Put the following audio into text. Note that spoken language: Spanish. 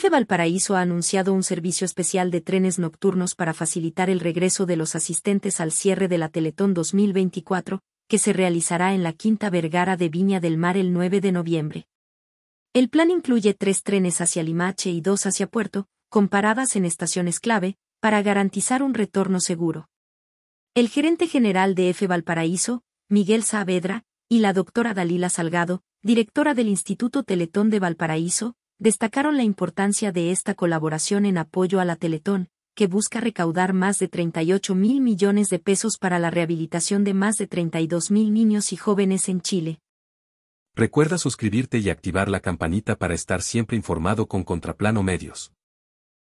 F. Valparaíso ha anunciado un servicio especial de trenes nocturnos para facilitar el regreso de los asistentes al cierre de la Teletón 2024, que se realizará en la Quinta Vergara de Viña del Mar el 9 de noviembre. El plan incluye tres trenes hacia Limache y dos hacia Puerto, con paradas en estaciones clave, para garantizar un retorno seguro. El gerente general de F. Valparaíso, Miguel Saavedra, y la doctora Dalila Salgado, directora del Instituto Teletón de Valparaíso, destacaron la importancia de esta colaboración en apoyo a la Teletón, que busca recaudar más de 38 mil millones de pesos para la rehabilitación de más de 32 mil niños y jóvenes en Chile. Recuerda suscribirte y activar la campanita para estar siempre informado con Contraplano Medios.